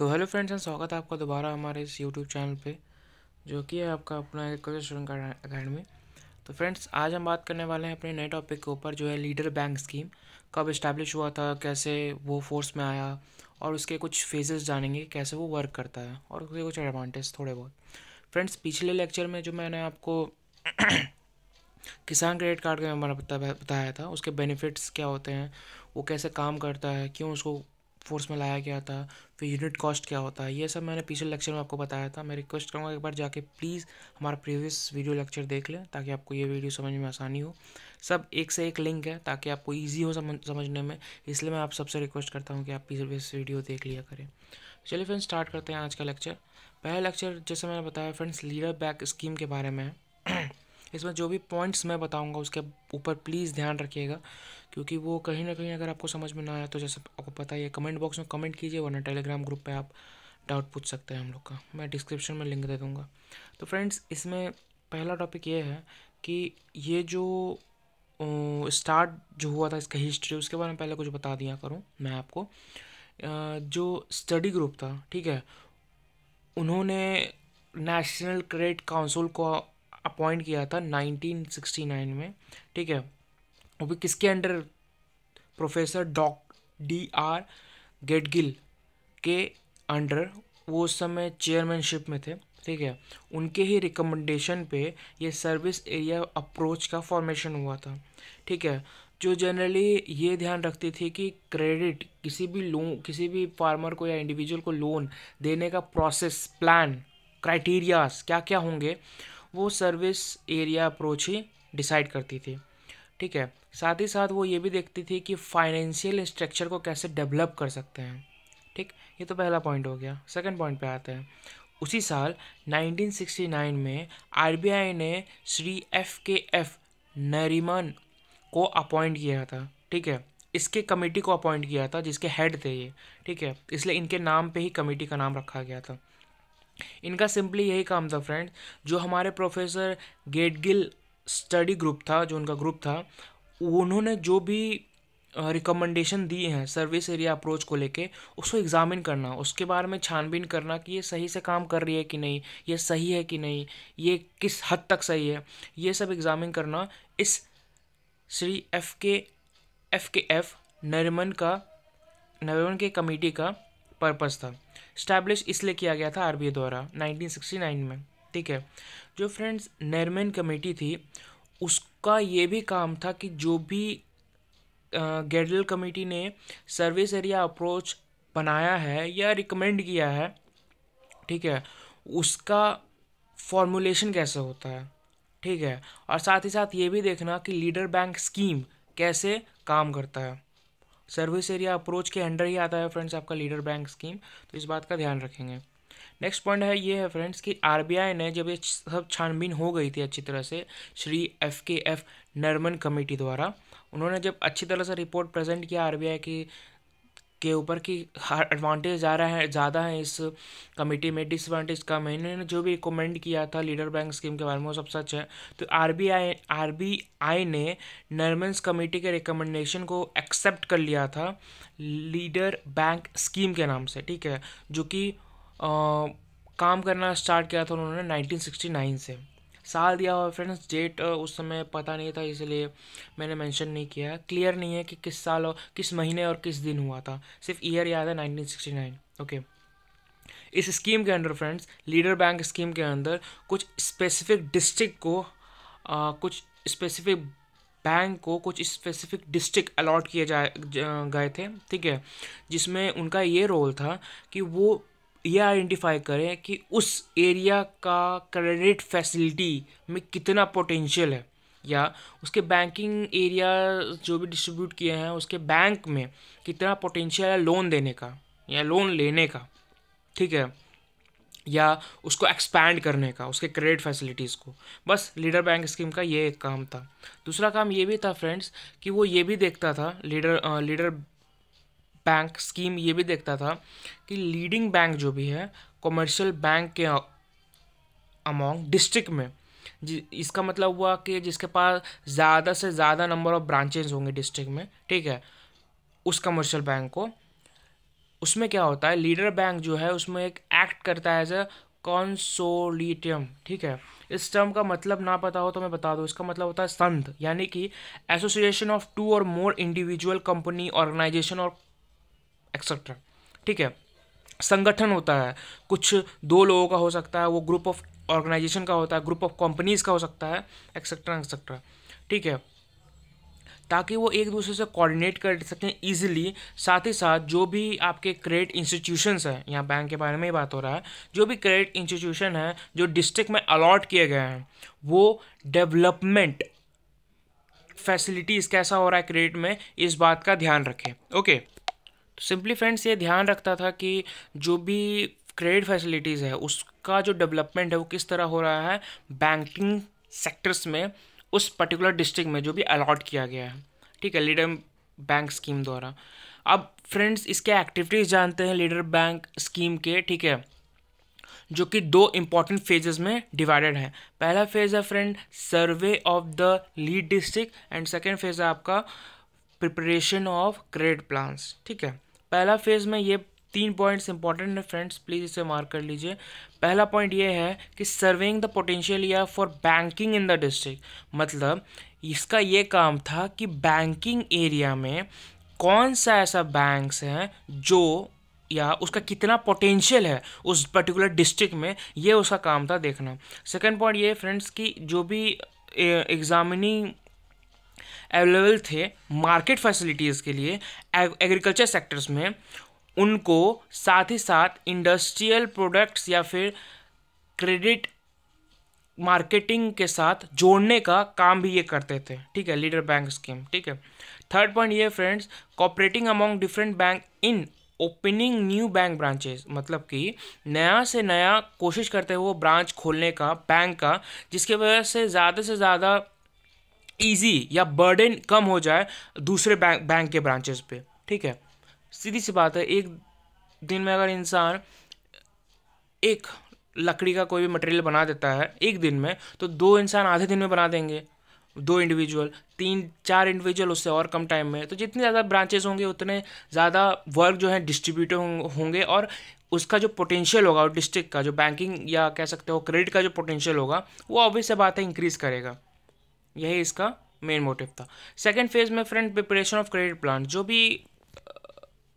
तो hello friends and स्वागत है आपका दोबारा हमारे इस यूट्यूब चैनल पे जो कि है आपका अपना एग्रीकल्चर स्टूडेंट अकेडमी तो फ्रेंड्स आज हम बात करने वाले हैं अपने नए टॉपिक के ऊपर जो है लीडर बैंक स्कीम कब इस्टेब्लिश हुआ था कैसे वो फोर्स में आया और उसके कुछ फेजेस जानेंगे कैसे वो वर्क करता है और उसके कुछ एडवांटेज थोड़े बहुत फ्रेंड्स पिछले लेक्चर में जो मैंने आपको किसान क्रेडिट कार्ड के बारे में बताया था उसके बेनिफिट्स क्या होते हैं वो कैसे काम करता है क्यों उसको फोर्स में लाया गया था फिर यूनिट कॉस्ट क्या होता है ये सब मैंने पिछले लेक्चर में आपको बताया था मैं रिक्वेस्ट करूँगा एक बार जाके प्लीज़ हमारा प्रीवियस वीडियो लेक्चर देख लें ताकि आपको ये वीडियो समझ में आसानी हो सब एक से एक लिंक है ताकि आपको ईजी हो समझ समझने में इसलिए मैं आप सबसे रिक्वेस्ट करता हूँ कि आप प्रीवियस वीडियो देख लिया करें चलिए फ्रेंड्स स्टार्ट करते हैं आज का लेक्चर पहला लेक्चर जैसे मैंने बताया फ्रेंड्स लीडर बैक स्कीम के बारे में है इसमें जो भी पॉइंट्स मैं बताऊंगा उसके ऊपर प्लीज़ ध्यान रखिएगा क्योंकि वो कहीं ना कहीं अगर आपको समझ में ना आया तो जैसे आपको पता ही है कमेंट बॉक्स में कमेंट कीजिए वरना टेलीग्राम ग्रुप पे आप डाउट पूछ सकते हैं हम लोग का मैं डिस्क्रिप्शन में लिंक दे दूँगा तो फ्रेंड्स इसमें पहला टॉपिक ये है कि ये जो स्टार्ट जो हुआ था इसका हिस्ट्री उसके बारे में पहले कुछ बता दिया करूँ मैं आपको जो स्टडी ग्रुप था ठीक है उन्होंने नेशनल क्रेडिट काउंसिल को अपॉइंट किया था 1969 में ठीक है वो भी किसके under professor doc D R Gadgil के अंडर वो उस समय चेयरमैनशिप में थे ठीक है उनके ही रिकमेंडेशन पे ये सर्विस एरिया अप्रोच का फॉर्मेशन हुआ था ठीक है जो जनरली ये ध्यान रखती थी कि क्रेडिट किसी भी लोन किसी भी फार्मर को या इंडिविजुअल को लोन देने का प्रोसेस प्लान क्राइटेरियाज क्या क्या होंगे वो सर्विस एरिया अप्रोच ही डिसाइड करती थी ठीक है साथ ही साथ वो ये भी देखती थी कि फाइनेंशियल स्ट्रक्चर को कैसे डेवलप कर सकते हैं ठीक ये तो पहला पॉइंट हो गया सेकंड पॉइंट पे आते हैं उसी साल 1969 में आरबीआई ने Shri F K F Nariman को अपॉइंट किया था ठीक है इसके कमेटी को अपॉइंट किया था जिसके हेड थे ये ठीक है इसलिए इनके नाम पे ही कमेटी का नाम रखा गया था इनका सिंपली यही काम था फ्रेंड जो हमारे प्रोफेसर गेटगिल स्टडी ग्रुप था जो उनका ग्रुप था उन्होंने जो भी रिकमेंडेशन दिए हैं सर्विस एरिया अप्रोच को लेके उसको एग्ज़ामिन करना उसके बारे में छानबीन करना कि ये सही से काम कर रही है कि नहीं ये सही है कि नहीं ये किस हद तक सही है ये सब एग्ज़ामिन करना इस Shri F K F K F Nariman का नरिमन के कमेटी का पर्पज़ था स्टैब्लिश इसलिए किया गया था आरबीआई द्वारा 1969 में ठीक है जो फ्रेंड्स नरमैन कमेटी थी उसका ये भी काम था कि जो भी गेडल कमेटी ने सर्विस एरिया अप्रोच बनाया है या रिकमेंड किया है ठीक है उसका फॉर्मुलेशन कैसे होता है ठीक है और साथ ही साथ ये भी देखना कि लीडर बैंक स्कीम कैसे काम करता है सर्विस एरिया अप्रोच के अंडर ही आता है फ्रेंड्स आपका लीडर बैंक स्कीम तो इस बात का ध्यान रखेंगे नेक्स्ट पॉइंट है ये है फ्रेंड्स कि आरबीआई ने जब ये सब छानबीन हो गई थी अच्छी तरह से Shri F K F Nariman committee द्वारा उन्होंने जब अच्छी तरह से रिपोर्ट प्रेजेंट किया आरबीआई की के ऊपर की एडवांटेज ज़्यादा है ज़्यादा है इस कमेटी में डिसएडवांटेज कम है इन्होंने जो भी कमेंट किया था लीडर बैंक स्कीम के बारे में वो सबसे अच्छा है तो आर बी आई ने नर्मेंस कमेटी के रिकमेंडेशन को एक्सेप्ट कर लिया था लीडर बैंक स्कीम के नाम से ठीक है जो कि काम करना स्टार्ट किया था उन्होंने नाइनटीन से साल दिया हुआ फ्रेंड्स डेट उस समय पता नहीं था इसलिए मैंने मेंशन नहीं किया क्लियर नहीं है कि किस साल और किस महीने और किस दिन हुआ था सिर्फ ईयर याद है 1969 ओके इस स्कीम के अंदर फ्रेंड्स लीडर बैंक स्कीम के अंदर कुछ स्पेसिफिक डिस्ट्रिक्ट को आ, कुछ स्पेसिफिक बैंक को कुछ स्पेसिफिक डिस्ट्रिक्ट अलॉट किए जाए गए थे ठीक है जिसमें उनका ये रोल था कि वो यह आइडेंटिफाई करें कि उस एरिया का क्रेडिट फैसिलिटी में कितना पोटेंशियल है या उसके बैंकिंग एरिया जो भी डिस्ट्रीब्यूट किए हैं उसके बैंक में कितना पोटेंशियल है लोन देने का या लोन लेने का ठीक है या उसको एक्सपैंड करने का उसके क्रेडिट फैसिलिटीज़ को बस लीडर बैंक स्कीम का ये एक काम था दूसरा काम ये भी था फ्रेंड्स कि वो ये भी देखता था लीडर लीडर बैंक स्कीम ये भी देखता था कि लीडिंग बैंक जो भी है कॉमर्शियल बैंक के अमोंग डिस्ट्रिक्ट में जी इसका मतलब हुआ कि जिसके पास ज़्यादा से ज़्यादा नंबर ऑफ ब्रांचेज होंगे डिस्ट्रिक्ट में ठीक है उस कमर्शियल बैंक को उसमें क्या होता है लीडर बैंक जो है उसमें एक एक्ट करता है एज अ कॉन्सोलिटियम ठीक है इस टर्म का मतलब ना पता हो तो मैं बता दूँ इसका मतलब होता है संध यानी कि एसोसिएशन ऑफ टू और मोर इंडिविजुअल कंपनी ऑर्गेनाइजेशन और एक्सेट्रा ठीक है संगठन होता है कुछ दो लोगों का हो सकता है वो ग्रुप ऑफ ऑर्गेनाइजेशन का होता है ग्रुप ऑफ कंपनीज का हो सकता है एक्सेट्रा एक्सेट्रा ठीक है ताकि वो एक दूसरे से कोऑर्डिनेट कर सकें ईजिली साथ ही साथ जो भी आपके क्रेडिट इंस्टीट्यूशंस हैं यहाँ बैंक के बारे में ही बात हो रहा है जो भी क्रेडिट इंस्टीट्यूशन है जो डिस्ट्रिक्ट में अलॉट किए गए हैं वो डेवलपमेंट फैसिलिटीज़ कैसा हो रहा है क्रेडिट में इस बात का ध्यान रखें ओके okay. तो सिंपली फ्रेंड्स ये ध्यान रखता था कि जो भी क्रेडिट फैसिलिटीज़ है उसका जो डेवलपमेंट है वो किस तरह हो रहा है बैंकिंग सेक्टर्स में उस पर्टिकुलर डिस्ट्रिक्ट में जो भी अलाट किया गया है ठीक है लीडर बैंक स्कीम द्वारा अब फ्रेंड्स इसके एक्टिविटीज़ जानते हैं लीडर बैंक स्कीम के ठीक है जो कि दो इम्पॉर्टेंट फेजेस में डिवाइडेड हैं पहला फेज़ है friend survey of the lead district and second phase है आपका प्रिपरेशन ऑफ क्रेडिट प्लान्स ठीक है पहला फेज़ में ये तीन पॉइंट्स इंपॉर्टेंट है फ्रेंड्स प्लीज़ इसे मार्क कर लीजिए पहला पॉइंट ये है कि सर्विंग द पोटेंशियल या for banking in the district मतलब इसका ये काम था कि बैंकिंग एरिया में कौन सा ऐसा बैंक्स हैं जो या उसका कितना पोटेंशियल है उस पर्टिकुलर डिस्ट्रिक्ट में ये उसका काम था देखना सेकेंड पॉइंट ये फ्रेंड्स कि जो भी एग्जामिनिंग अवेलेबल थे मार्केट फैसिलिटीज़ के लिए एग्रीकल्चर सेक्टर्स में उनको साथ ही साथ इंडस्ट्रियल प्रोडक्ट्स या फिर क्रेडिट मार्केटिंग के साथ जोड़ने का काम भी ये करते थे ठीक है लीडर बैंक स्कीम ठीक है थर्ड पॉइंट ये friends cooperating among different bank in opening new bank branches मतलब कि नया से नया कोशिश करते हुए ब्रांच खोलने का बैंक का जिसके वजह से ज़्यादा से ज़्यादा ईजी या बर्डन कम हो जाए दूसरे बैंक बैंक के ब्रांचेस पे ठीक है सीधी सी बात है एक दिन में अगर इंसान एक लकड़ी का कोई भी मटेरियल बना देता है एक दिन में तो दो इंसान आधे दिन में बना देंगे दो इंडिविजुअल तीन चार इंडिविजुअल उससे और कम टाइम में तो जितने ज़्यादा ब्रांचेस होंगे उतने ज़्यादा वर्क जो है डिस्ट्रीब्यूट होंगे और उसका जो पोटेंशियल होगा और डिस्ट्रिक्ट का जो बैंकिंग या कह सकते हो क्रेडिट का जो पोटेंशियल होगा वो ऑब्वियस बात है इंक्रीज़ करेगा यही इसका मेन मोटिव था सेकेंड फेज में friend preparation of credit plan जो भी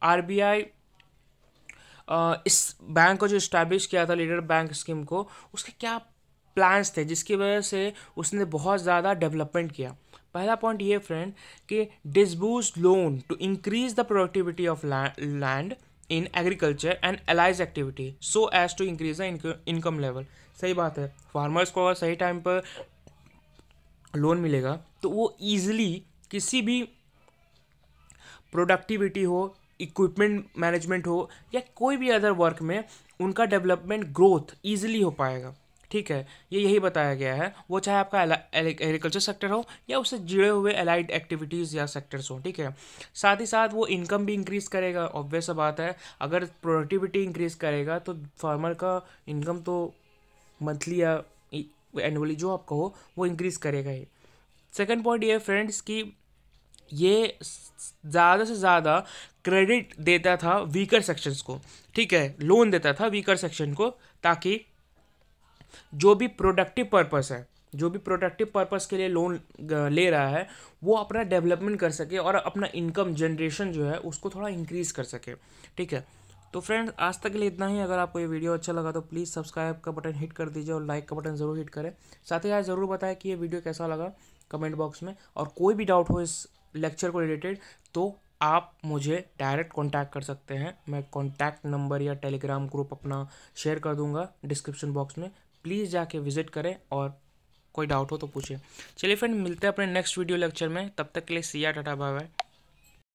आर बी आई इस बैंक को जो इस्टेब्लिश किया था लीडर बैंक स्कीम को उसके क्या प्लान्स थे जिसकी वजह से उसने बहुत ज़्यादा डेवलपमेंट किया पहला पॉइंट ये फ्रेंड कि disburse loan to increase the productivity of land in agriculture and allied activity so as to increase the income level सही बात है फार्मर्स को अगर सही टाइम पर लोन मिलेगा तो वो ईजिली किसी भी प्रोडक्टिविटी हो इक्विपमेंट मैनेजमेंट हो या कोई भी अदर वर्क में उनका डेवलपमेंट ग्रोथ ईजिली हो पाएगा ठीक है ये यही बताया गया है वो चाहे आपका एग्रीकल्चर सेक्टर हो या उससे जुड़े हुए एलाइड एक्टिविटीज़ या सेक्टर्स हो ठीक है साथ ही साथ वो इनकम भी इंक्रीज़ करेगा ऑब्वियस बात है अगर प्रोडक्टिविटी इंक्रीज़ करेगा तो फार्मर का इनकम तो मंथली या एनुअली जो आप कहो वो इंक्रीज़ करेगा ये सेकेंड पॉइंट ये फ्रेंड्स कि ये ज़्यादा से ज़्यादा क्रेडिट देता था वीकर सेक्शंस को ठीक है लोन देता था वीकर सेक्शन को ताकि जो भी प्रोडक्टिव पर्पस है जो भी प्रोडक्टिव पर्पस के लिए लोन ले रहा है वो अपना डेवलपमेंट कर सके और अपना इनकम जनरेशन जो है उसको थोड़ा इंक्रीज़ कर सके ठीक है तो फ्रेंड्स आज तक के लिए इतना ही अगर आपको ये वीडियो अच्छा लगा तो प्लीज़ सब्सक्राइब का बटन हिट कर दीजिए और लाइक का बटन ज़रूर हिट करें साथ ही आज ज़रूर बताएं कि ये वीडियो कैसा लगा कमेंट बॉक्स में और कोई भी डाउट हो इस लेक्चर को रिलेटेड तो आप मुझे डायरेक्ट कॉन्टैक्ट कर सकते हैं मैं कॉन्टैक्ट नंबर या टेलीग्राम ग्रुप अपना शेयर कर दूंगा डिस्क्रिप्शन बॉक्स में प्लीज़ जाके विजिट करें और कोई डाउट हो तो पूछें चलिए फ्रेंड मिलते हैं अपने नेक्स्ट वीडियो लेक्चर में तब तक के लिए सिया टाटा बाय बाय